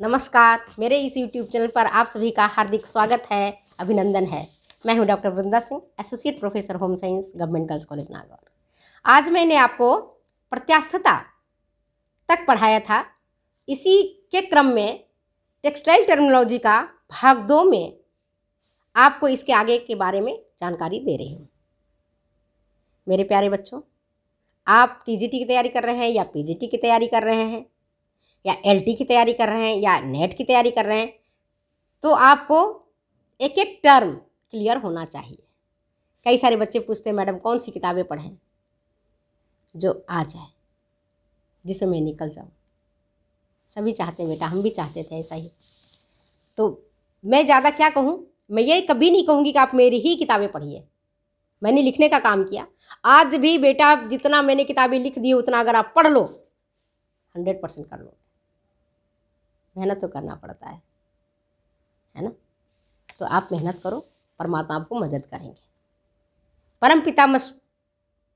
नमस्कार मेरे इस YouTube चैनल पर आप सभी का हार्दिक स्वागत है अभिनंदन है मैं हूं doctor Vrinda Singh associate professor home science government girls college Nagaur आज मैंने आपको प्रत्यास्थता तक पढ़ाया था इसी के क्रम में टेक्सटाइल टर्मिनोलॉजी का भाग दो में आपको इसके आगे के बारे में जानकारी दे रही हूँ मेरे प्यारे बच्चों आप टी की तैयारी कर रहे हैं या पी की तैयारी कर रहे हैं या एल की तैयारी कर रहे हैं या नेट की तैयारी कर रहे हैं तो आपको एक एक टर्म क्लियर होना चाहिए कई सारे बच्चे पूछते हैं मैडम कौन सी किताबें पढ़ें जो आ जाए जिसे मैं निकल जाऊँ सभी चाहते हैं बेटा हम भी चाहते थे ऐसा ही तो मैं ज़्यादा क्या कहूँ मैं ये कभी नहीं कहूँगी कि आप मेरी ही किताबें पढ़िए मैंने लिखने का काम किया आज भी बेटा जितना मैंने किताबें लिख दी उतना अगर आप पढ़ लो हंड्रेड परसेंट कर लो मेहनत तो करना पड़ता है है ना तो आप मेहनत करो परमात्मा आपको मदद करेंगे परम पिता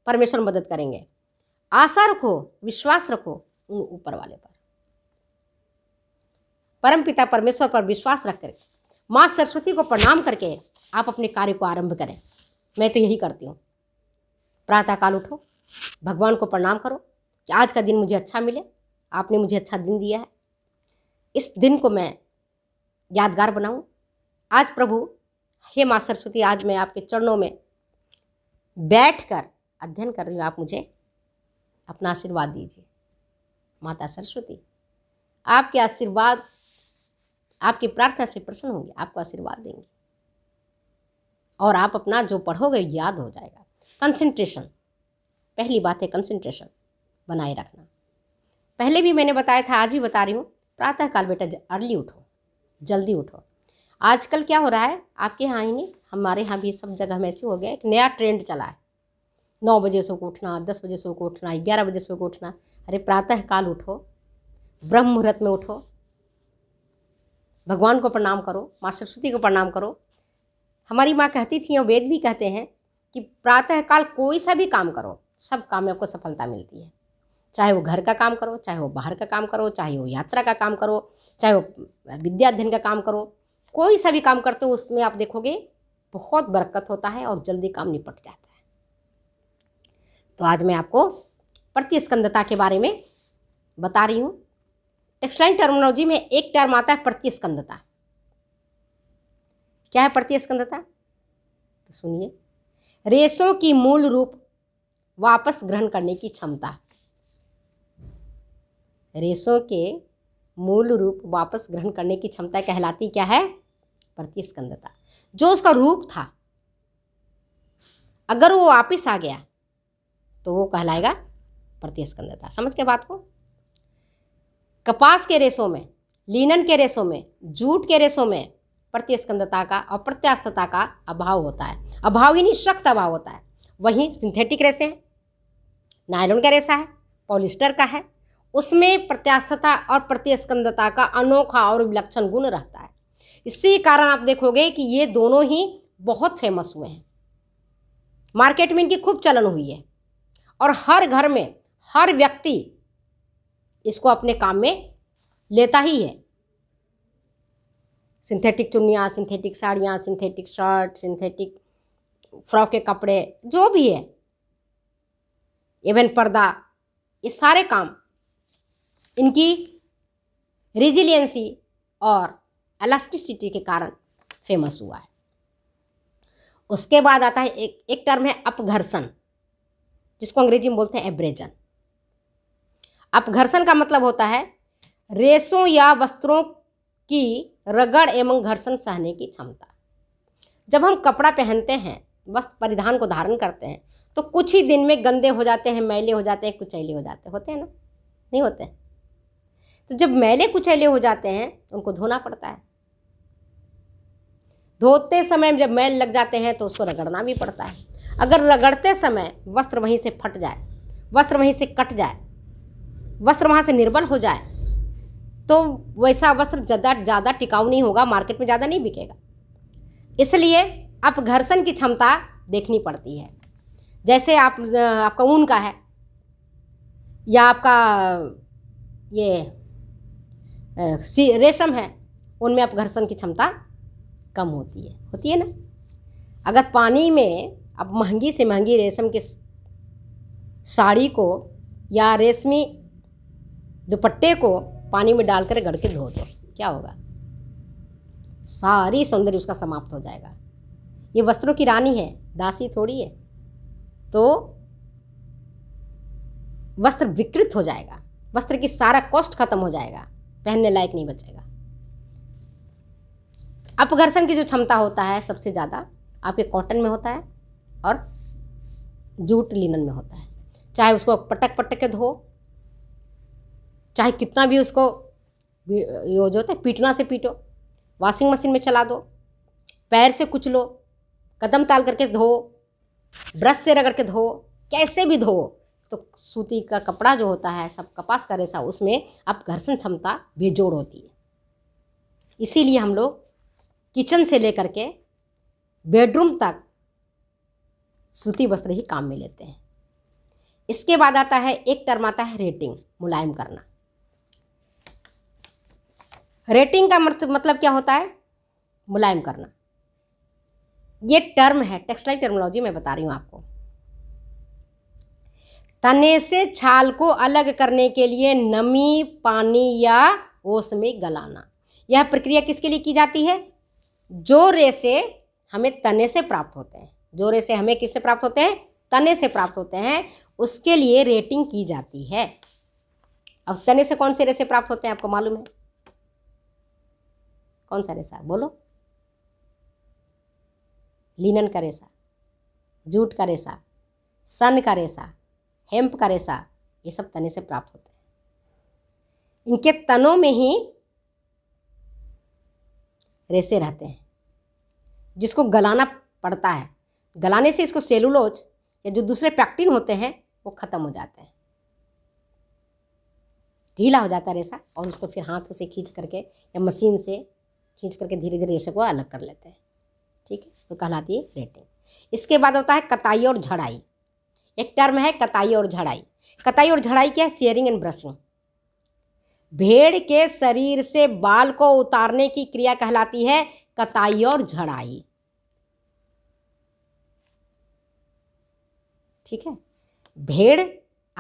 परमेश्वर मदद करेंगे आशा रखो विश्वास रखो उन ऊपर वाले पर परम पिता परमेश्वर पर विश्वास रख कर माँ सरस्वती को प्रणाम करके आप अपने कार्य को आरंभ करें मैं तो यही करती हूँ प्रातःकाल उठो भगवान को प्रणाम करो कि आज का दिन मुझे अच्छा मिले आपने मुझे अच्छा दिन दिया है इस दिन को मैं यादगार बनाऊं आज प्रभु हे माँ सरस्वती आज मैं आपके चरणों में बैठ कर अध्ययन कर रही हूँ आप मुझे अपना आशीर्वाद दीजिए माता सरस्वती आपके आशीर्वाद आपकी प्रार्थना से प्रसन्न होंगे आपको आशीर्वाद देंगे और आप अपना जो पढ़ोगे याद हो जाएगा कंसंट्रेशन पहली बात है कंसंट्रेशन बनाए रखना पहले भी मैंने बताया था आज भी बता रही हूँ प्रातःकाल बेटा अर्ली उठो जल्दी उठो आजकल क्या हो रहा है आपके यहाँ ही नहीं हमारे यहाँ भी सब जगह में ऐसे हो गया एक नया ट्रेंड चला है नौ बजे सो को उठना दस बजे सो को उठना ग्यारह बजे सो को उठना अरे प्रातःकाल उठो ब्रह्म मुहूर्त में उठो भगवान को प्रणाम करो माँ सरस्वती को प्रणाम करो हमारी माँ कहती थी और वेद भी कहते हैं कि प्रातःकाल कोई सा भी काम करो सब काम में आपको सफलता मिलती है चाहे वो घर का काम करो चाहे वो बाहर का काम करो चाहे वो यात्रा का काम करो चाहे वो विद्या अध्ययन का काम करो कोई सा भी काम करते हो उसमें आप देखोगे बहुत बरकत होता है और जल्दी काम निपट जाता है तो आज मैं आपको प्रतिस्कंदता के बारे में बता रही हूँ टेक्सटाइल टर्मोलॉजी में एक टर्म आता है प्रतिस्कंदता क्या है प्रतिस्कंदता तो सुनिए रेशों की मूल रूप वापस ग्रहण करने की क्षमता रेशों के मूल रूप वापस ग्रहण करने की क्षमता कहलाती क्या है प्रतिस्कंदता जो उसका रूप था अगर वो वापस आ गया तो वो कहलाएगा प्रतिस्कंदता समझ के बात को कपास के रेशों में लीनन के रेशों में जूट के रेशों में प्रतिस्कंदता का अप्रत्यास्थता का अभाव होता है अभाव ही नहीं सख्त अभाव होता है वहीं सिंथेटिक रेशे हैं नायलोन का रेशा है पॉलिस्टर का है उसमें प्रत्यास्थता और प्रतिस्कंदता का अनोखा और विलक्षण गुण रहता है इसी कारण आप देखोगे कि ये दोनों ही बहुत फेमस हुए हैं मार्केट में इनकी खूब चलन हुई है और हर घर में हर व्यक्ति इसको अपने काम में लेता ही है सिंथेटिक चुनिया सिंथेटिक साड़ियाँ सिंथेटिक शर्ट सिंथेटिक फ्रॉक के कपड़े जो भी है इवन पर्दा ये सारे काम इनकी रिजिलियंसी और एलास्टिसिटी के कारण फेमस हुआ है उसके बाद आता है एक एक टर्म है अपघर्षण जिसको अंग्रेजी में बोलते हैं एब्रेजन अपघर्षण का मतलब होता है रेसों या वस्त्रों की रगड़ एवं घर्षण सहने की क्षमता जब हम कपड़ा पहनते हैं वस्त्र परिधान को धारण करते हैं तो कुछ ही दिन में गंदे हो जाते हैं मैले हो जाते हैं कुचैले हो जाते होते हैं ना नहीं होते हैं तो जब मैले कुचैले हो जाते हैं उनको धोना पड़ता है धोते समय जब मैल लग जाते हैं तो उसको रगड़ना भी पड़ता है अगर रगड़ते समय वस्त्र वहीं से फट जाए वस्त्र वहीं से कट जाए वस्त्र वहाँ से निर्बल हो जाए तो वैसा वस्त्र ज़्यादा ज़्यादा टिकाऊ नहीं होगा मार्केट में ज़्यादा नहीं बिकेगा इसलिए आप घर्षण की क्षमता देखनी पड़ती है जैसे आप आपका ऊन का है या आपका ये रेशम है उनमें अपघर्षण की क्षमता कम होती है होती है ना अगर पानी में अब महंगी से महंगी रेशम की साड़ी को या रेशमी दुपट्टे को पानी में डालकर गड़ के धो दो क्या होगा सारी सौंदर्य उसका समाप्त हो जाएगा ये वस्त्रों की रानी है दासी थोड़ी है तो वस्त्र विकृत हो जाएगा वस्त्र की सारा कॉस्ट खत्म हो जाएगा पहनने लायक नहीं बचेगा अपघर्षण की जो क्षमता होता है सबसे ज़्यादा आपके कॉटन में होता है और जूट लिनन में होता है चाहे उसको पटक पटक के धो चाहे कितना भी उसको यो जो होता है पीटना से पीटो वॉशिंग मशीन में चला दो पैर से कुचलो कदम ताल करके धो ब्रश से रगड़ के धो कैसे भी धो तो सूती का कपड़ा जो होता है सब कपास का रेशा उसमें अब घर्षण क्षमता बेजोड़ होती है इसीलिए हम लोग किचन से लेकर के बेडरूम तक सूती वस्त्र ही काम में लेते हैं इसके बाद आता है एक टर्म आता है रेटिंग मुलायम करना रेटिंग का मतलब क्या होता है मुलायम करना ये टर्म है टेक्सटाइल टर्मोलॉजी मैं बता रही हूँ आपको तने से छाल को अलग करने के लिए नमी पानी या ओस में गलाना यह प्रक्रिया किसके लिए की जाती है जो रेसे हमें तने से प्राप्त होते हैं जो रेसे हमें किससे प्राप्त होते हैं तने से प्राप्त होते हैं उसके लिए रेटिंग की जाती है अब तने से कौन से रेसे प्राप्त होते हैं आपको मालूम है कौन सा रेसा बोलो लिनन का रेसा जूट का रेसा सन का रेसा हेम्प का रेशा ये सब तने से प्राप्त होते हैं इनके तनों में ही रेसे रहते हैं जिसको गलाना पड़ता है गलाने से इसको सेलुलोज या जो दूसरे पैक्टिन होते हैं वो ख़त्म हो जाते हैं ढीला हो जाता है रेशा और उसको फिर हाथों से खींच करके या मशीन से खींच करके धीरे धीरे रेशे को अलग कर लेते हैं ठीक है तो कहलाती है रेटिंग इसके बाद होता है कताई और झड़ाई एक टर्म है कताई और झड़ाई कताई और झड़ाई क्या है शेयरिंग एंड ब्रशिंग भेड़ के शरीर से बाल को उतारने की क्रिया कहलाती है कताई और झड़ाई ठीक है भेड़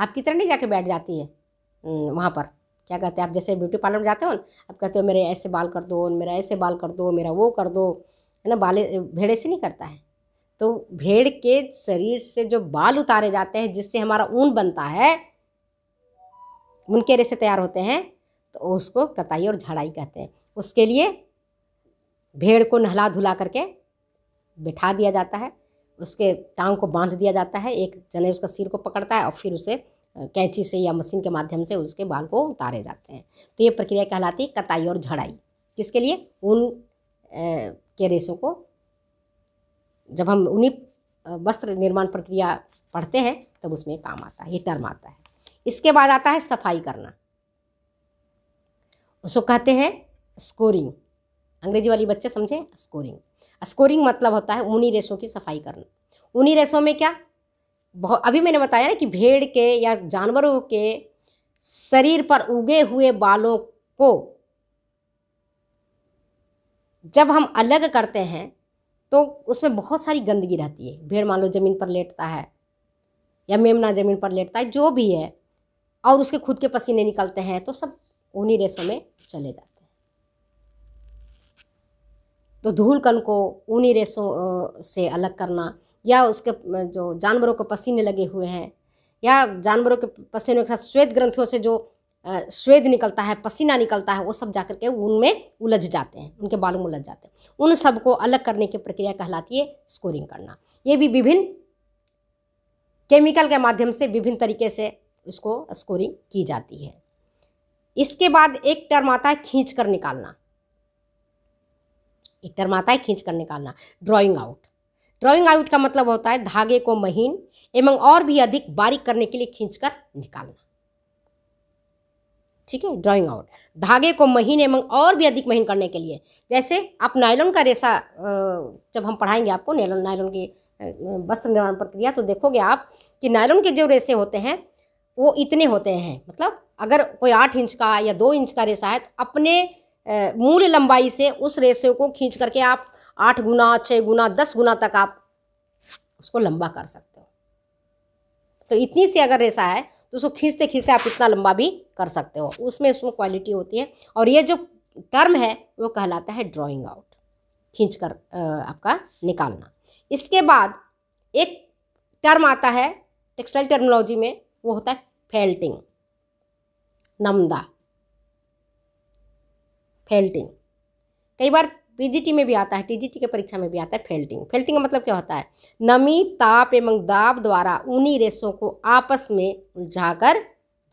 आपकी तरह नहीं जाके बैठ जाती है हम्म, वहाँ पर क्या कहते हैं आप जैसे ब्यूटी पार्लर में जाते हो ना आप कहते हो मेरे ऐसे बाल कर दो मेरा ऐसे बाल कर दो मेरा वो कर दो है ना बाल भेड़े से नहीं करता है तो भेड़ के शरीर से जो बाल उतारे जाते हैं जिससे हमारा ऊन बनता है ऊन के रेसे तैयार होते हैं तो उसको कताई और झड़ाई कहते हैं उसके लिए भेड़ को नहला धुला करके बिठा दिया जाता है उसके टांग को बांध दिया जाता है एक जने उसका सिर को पकड़ता है और फिर उसे कैंची से या मशीन के माध्यम से उसके बाल को उतारे जाते हैं तो ये प्रक्रिया कहलाती है कताई और झड़ाई किसके लिए ऊन के रेसों को जब हम उन्हीं वस्त्र निर्माण प्रक्रिया पढ़ते हैं तब उसमें काम आता है ये टर्म आता है इसके बाद आता है सफाई करना उसको कहते हैं स्कोरिंग अंग्रेजी वाली बच्चे समझे स्कोरिंग स्कोरिंग मतलब होता है ऊनी रेशों की सफाई करना ऊनी रेशों में क्या बहुत अभी मैंने बताया ना कि भेड़ के या जानवरों के शरीर पर उगे हुए बालों को जब हम अलग करते हैं तो उसमें बहुत सारी गंदगी रहती है भेड़ मान लो ज़मीन पर लेटता है या मेमना ज़मीन पर लेटता है जो भी है और उसके खुद के पसीने निकलते हैं तो सब उन्हीं रेसों में चले जाते हैं तो धूलकन को उन्हीं रेसों से अलग करना या उसके जो जानवरों के पसीने लगे हुए हैं या जानवरों के पसीनों के साथ श्वेत ग्रंथियों से जो स्वेद निकलता है पसीना निकलता है वो सब जा के उनमें उलझ जाते हैं उनके बालों में उलझ जाते हैं उन सबको अलग करने की प्रक्रिया कहलाती है स्कोरिंग करना ये भी विभिन्न केमिकल के माध्यम से विभिन्न तरीके से उसको स्कोरिंग की जाती है इसके बाद एक टर्म आता है खींच कर निकालना एक टर्म आता है खींच कर निकालना ड्राइंग आउट ड्राइंग आउट का मतलब होता है धागे को महीन एवं और भी अधिक बारीक करने के लिए खींच कर निकालना ठीक है ड्राइंग आउट धागे को महीन एवं और भी अधिक महीन करने के लिए जैसे आप नायलॉन का रेशा जब हम पढ़ाएंगे आपको नायलॉन नायलॉन के वस्त्र निर्माण प्रक्रिया तो देखोगे आप कि नायलॉन के जो रेशे होते हैं वो इतने होते हैं मतलब अगर कोई आठ इंच का या दो इंच का रेशा है तो अपने मूल लंबाई से उस रेशे को खींच करके आप आठ गुना छः गुना दस गुना तक आप उसको लंबा कर सकते हो तो इतनी सी अगर रेशा है तो उसको खींचते खींचते आप इतना लंबा भी कर सकते हो उसमें उसमें क्वालिटी होती है और ये जो टर्म है वो कहलाता है ड्राइंग आउट खींच कर आपका निकालना इसके बाद एक टर्म आता है टेक्सटाइल टर्मोलॉजी में वो होता है फेल्टिंग नमदा फेल्टिंग कई बार पीजीटी में भी आता है टीजीटी के परीक्षा में भी आता है फेल्टिंग फेल्टिंग का मतलब क्या होता है नमी ताप एवं दाब द्वारा ऊनी रेशों को आपस में उलझाकर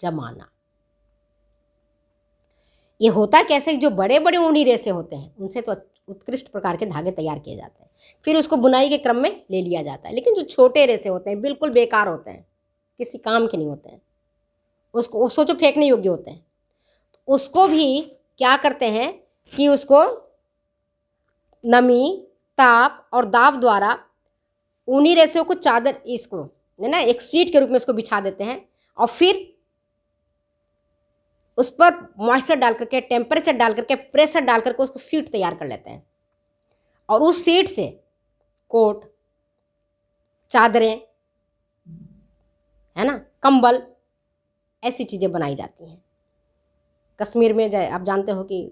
जमाना ये होता कैसे जो बड़े बड़े ऊनी रेसे होते हैं उनसे तो उत्कृष्ट प्रकार के धागे तैयार किए जाते हैं फिर उसको बुनाई के क्रम में ले लिया जाता है लेकिन जो छोटे रेसे होते हैं बिल्कुल बेकार होते हैं किसी काम के नहीं होते हैं उसको सोचो फेंकने योग्य होते हैं तो उसको भी क्या करते हैं कि उसको नमी ताप और दाब द्वारा ऊनी रेशों को चादर इसको है ना एक सीट के रूप में उसको बिछा देते हैं और फिर उस पर मॉइस्चर डाल करके टेम्परेचर डाल करके प्रेशर डाल करके उसको सीट तैयार कर लेते हैं और उस सीट से कोट चादरें है ना कंबल ऐसी चीज़ें बनाई जाती हैं कश्मीर में जाए आप जानते हो कि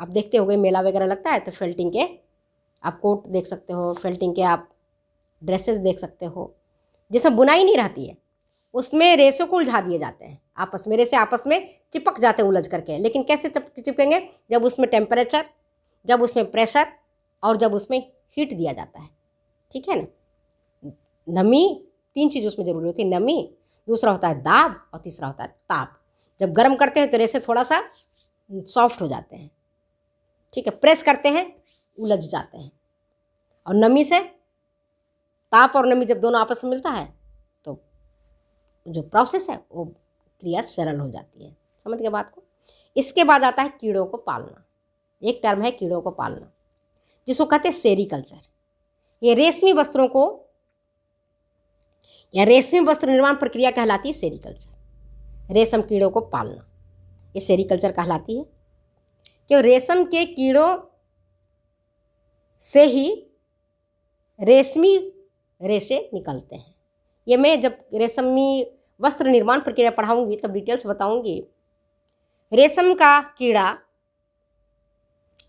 आप देखते गए मेला वगैरह लगता है तो फेल्टिंग के आप कोट देख सकते हो फेल्टिंग के आप ड्रेसेस देख सकते हो जिसमें बुनाई नहीं रहती है उसमें रेसों को उलझा दिए जाते हैं आपस में रेसे आपस में चिपक जाते हैं उलझ करके लेकिन कैसे चिपकेंगे जब उसमें टेम्परेचर जब उसमें प्रेशर और जब उसमें हीट दिया जाता है ठीक है ना नमी तीन चीज़ उसमें ज़रूरी होती है नमी दूसरा होता है दाब और तीसरा होता है ताप जब गर्म करते हैं तो रेसे थोड़ा सा सॉफ्ट हो जाते हैं ठीक है प्रेस करते हैं उलझ जाते हैं और नमी से ताप और नमी जब दोनों आपस में मिलता है तो जो प्रोसेस है वो क्रिया सरल हो जाती है समझ गए बात को इसके बाद आता है कीड़ों को पालना एक टर्म है कीड़ों को पालना जिसको कहते हैं सेरिकल्चर ये रेशमी वस्त्रों को या रेशमी वस्त्र निर्माण प्रक्रिया कहलाती है सेरिकल्चर रेशम कीड़ों को पालना ये सेरिकल्चर कहलाती है कि रेशम के कीड़ों से ही रेशमी रेशे निकलते हैं ये मैं जब रेशमी वस्त्र निर्माण प्रक्रिया पढ़ाऊंगी तब डिटेल्स बताऊंगी रेशम का कीड़ा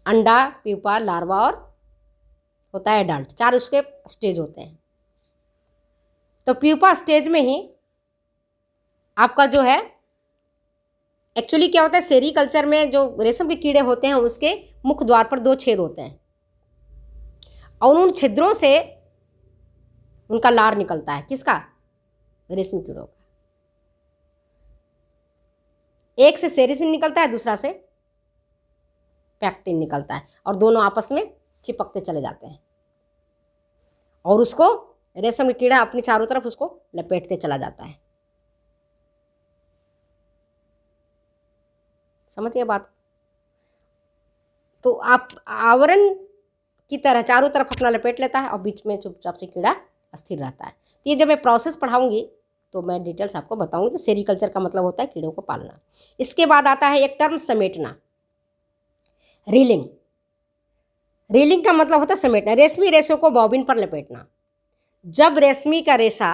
अंडा पीपा लार्वा और होता है एडल्ट चार उसके स्टेज होते हैं तो प्यूपा स्टेज में ही आपका जो है एक्चुअली क्या होता है शेरी कल्चर में जो रेशम के कीड़े होते हैं उसके मुख्य द्वार पर दो छेद होते हैं और उन छिद्रों से उनका लार निकलता है किसका रेशम कीड़ों का एक से सेरिसिन निकलता है दूसरा से पैक्टिन निकलता है और दोनों आपस में चिपकते चले जाते हैं और उसको रेशम कीड़ा अपने चारों तरफ उसको लपेटते चला जाता है समझ गया बात तो आप आवरण की तरह चारों तरफ अपना लपेट लेता है और बीच में चुपचाप से कीड़ा अस्थिर रहता है तो ये जब मैं प्रोसेस पढ़ाऊंगी तो मैं डिटेल्स आपको बताऊंगी तो सेरिकल्चर का मतलब होता है कीड़ों को पालना इसके बाद आता है एक टर्म समेटना रीलिंग रीलिंग का मतलब होता है समेटना रेशमी रेशों को बॉबिन पर लपेटना जब रेशमी का रेशा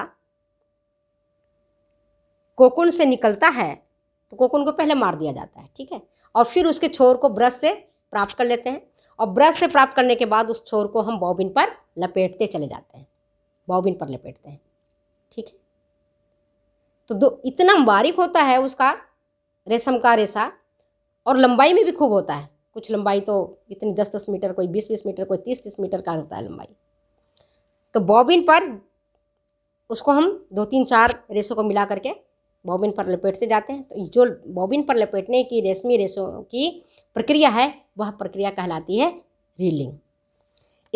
कोकुन से निकलता है तो कोकुन को पहले मार दिया जाता है ठीक है और फिर उसके छोर को ब्रश से प्राप्त कर लेते हैं और ब्रश से प्राप्त करने के बाद उस छोर को हम बॉबिन पर लपेटते चले जाते हैं बॉबिन पर लपेटते हैं ठीक है तो दो इतना बारीक होता है उसका रेशम का रेशा और लंबाई में भी खूब होता है कुछ लंबाई तो इतनी दस दस मीटर कोई बीस बीस मीटर कोई तीस तीस मीटर का होता है लंबाई तो बॉबिन पर उसको हम दो तीन चार रेसों को मिला करके बॉबिन पर लपेटते जाते हैं तो जो बॉबिन पर लपेटने की रेशमी रेशों की प्रक्रिया है वह प्रक्रिया कहलाती है रीलिंग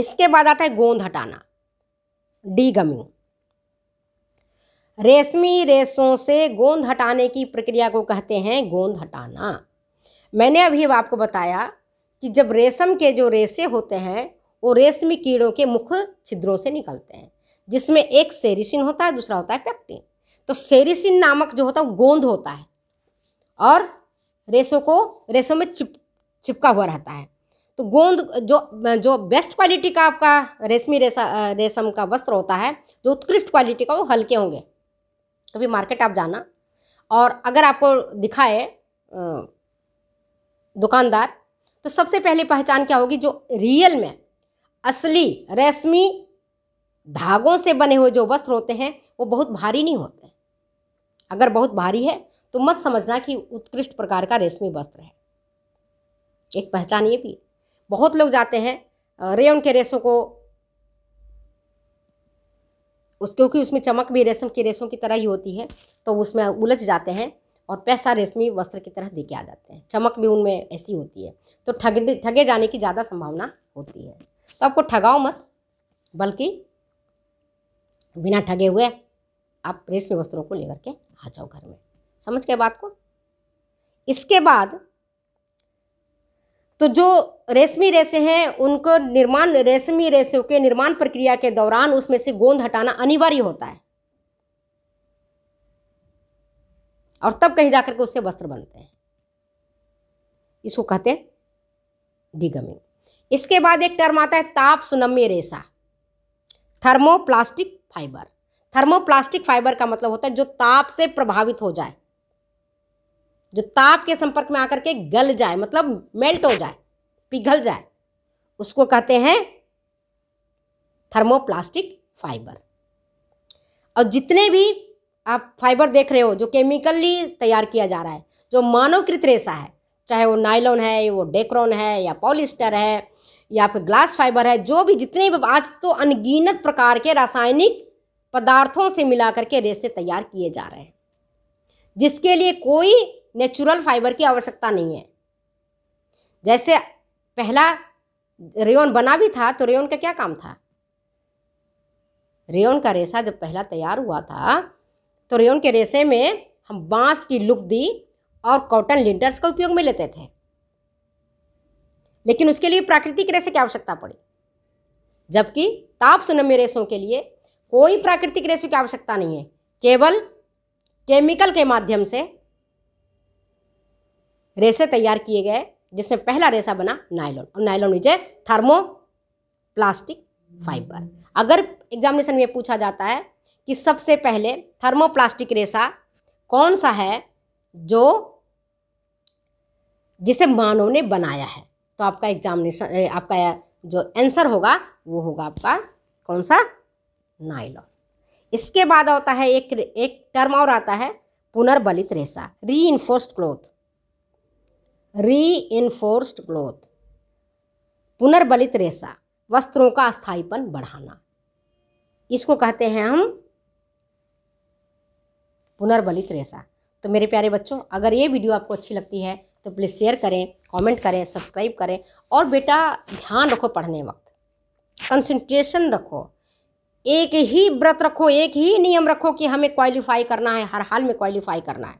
इसके बाद आता है गोंद हटाना डीगमिंग रेशमी रेशों से गोंद हटाने की प्रक्रिया को कहते हैं गोंद हटाना मैंने अभी आपको बताया कि जब रेशम के जो रेशे होते हैं वो रेशमी कीड़ों के मुख्य छिद्रों से निकलते हैं जिसमें एक सेरिसिन होता है दूसरा होता है पेक्टिन तो सेरिसिन नामक जो होता है गोंद होता है और रेशों को रेशों में चिप चिपका हुआ रहता है तो गोंद जो जो बेस्ट क्वालिटी का आपका रेशमी रेशा रेशम का वस्त्र होता है जो उत्कृष्ट क्वालिटी का वो हल्के होंगे कभी मार्केट आप जाना और अगर आपको दिखाए दुकानदार तो सबसे पहले पहचान क्या होगी जो रियल में असली रेशमी धागों से बने हुए जो वस्त्र होते हैं वो बहुत भारी नहीं होते अगर बहुत भारी है तो मत समझना कि उत्कृष्ट प्रकार का रेशमी वस्त्र है एक पहचान ये भी बहुत लोग जाते हैं रे के रेशों को उस क्योंकि उसमें चमक भी रेशम के रेशों की तरह ही होती है तो उसमें उलझ जाते हैं और पैसा रेशमी वस्त्र की तरह दे के आ जाते हैं चमक भी उनमें ऐसी होती है तो ठग ठगे जाने की ज़्यादा संभावना होती है तो आपको ठगाओ मत बल्कि बिना ठगे हुए आप रेशमी वस्त्रों को लेकर के आ जाओ घर में समझ के बात को इसके बाद तो जो रेशमी रेसे हैं उनको निर्माण रेशमी रेसों के निर्माण प्रक्रिया के दौरान उसमें से गोंद हटाना अनिवार्य होता है और तब कहीं जाकर के उससे वस्त्र बनते हैं इसको कहते हैं डिगमिंग इसके बाद एक टर्म आता है ताप सुनम्य रेसा थर्मोप्लास्टिक फाइबर थर्मोप्लास्टिक फाइबर का मतलब होता है जो ताप से प्रभावित हो जाए जो ताप के संपर्क में आकर के गल जाए मतलब मेल्ट हो जाए पिघल जाए उसको कहते हैं थर्मोप्लास्टिक फाइबर और जितने भी आप फाइबर देख रहे हो जो केमिकली तैयार किया जा रहा है जो मानवकृत रेशा है चाहे वो नाइलॉन है वो डेक्रॉन है या पॉलिस्टर है या फिर ग्लास फाइबर है जो भी जितने भी आज तो अनगिनत प्रकार के रासायनिक पदार्थों से मिलाकर के रेसे तैयार किए जा रहे हैं जिसके लिए कोई नेचुरल फाइबर की आवश्यकता नहीं है जैसे पहला रेयन बना भी था तो रेयन का क्या काम था रेयन का रेसा जब पहला तैयार हुआ था तो रेयन के रेसे में हम बांस की लुक दी और कॉटन लिंटर्स का उपयोग में लेते थे लेकिन उसके लिए प्राकृतिक रेसे की आवश्यकता पड़ी जबकि ताप सुनम्य रेशों के लिए कोई प्राकृतिक रेशो की आवश्यकता नहीं है केवल केमिकल के माध्यम से रेशे तैयार किए गए जिसमें पहला रेसा बना नायलॉन और नायलॉन विजय थर्मो प्लास्टिक फाइबर अगर एग्जामिनेशन में पूछा जाता है कि सबसे पहले थर्मोप्लास्टिक रेसा कौन सा है जो जिसे मानव ने बनाया है तो आपका एग्जामिनेशन आपका जो आंसर होगा वो होगा आपका कौन सा नाइलॉन इसके बाद होता है एक एक टर्म और आता है पुनर्बलित रेशा reinforced cloth reinforced cloth पुनर्बलित रेशा वस्त्रों का स्थायीपन बढ़ाना इसको कहते हैं हम पुनर्बलित रेशा तो मेरे प्यारे बच्चों अगर ये वीडियो आपको अच्छी लगती है तो प्लीज़ शेयर करें कमेंट करें सब्सक्राइब करें और बेटा ध्यान रखो पढ़ने वक्त कंसंट्रेशन रखो एक ही व्रत रखो एक ही नियम रखो कि हमें क्वालिफाई करना है हर हाल में क्वालिफाई करना है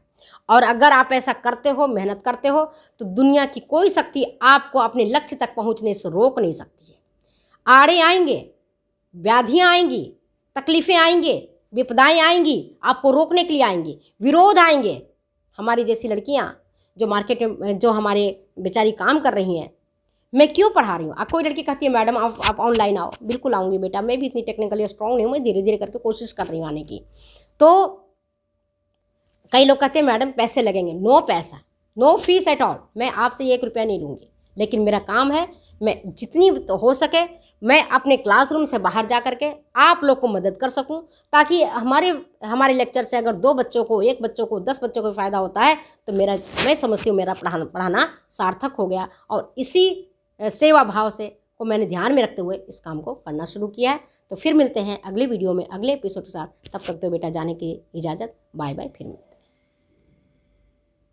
और अगर आप ऐसा करते हो मेहनत करते हो तो दुनिया की कोई शक्ति आपको अपने लक्ष्य तक पहुंचने से रोक नहीं सकती है आड़े आएंगे व्याधियाँ आएंगी तकलीफ़ें आएंगे विपदाएँ आएंगी आपको रोकने के लिए आएंगी विरोध आएंगे हमारी जैसी लड़कियाँ जो मार्केट में जो हमारे बेचारी काम कर रही हैं मैं क्यों पढ़ा रही हूँ कोई लड़की कहती है मैडम आप आप ऑनलाइन आओ बिल्कुल आऊँगी बेटा मैं भी इतनी टेक्निकली स्ट्रांग नहीं हूँ मैं धीरे धीरे करके कोशिश कर रही हूँ आने की तो कई लोग कहते हैं मैडम पैसे लगेंगे नो पैसा नो फीस एट ऑल मैं आपसे एक रुपया नहीं लूँगी लेकिन मेरा काम है मैं जितनी तो हो सके मैं अपने क्लासरूम से बाहर जा कर के आप लोग को मदद कर सकूं ताकि हमारे हमारे लेक्चर से अगर दो बच्चों को एक बच्चों को दस बच्चों को फ़ायदा होता है तो मेरा मैं समझती हूँ मेरा पढ़ाना पढ़ाना सार्थक हो गया और इसी सेवा भाव से को मैंने ध्यान में रखते हुए इस काम को करना शुरू किया है तो फिर मिलते हैं अगले वीडियो में अगले एपिसोड के साथ तब तक तो बेटा जाने की इजाज़त बाय बाय फिर मिलते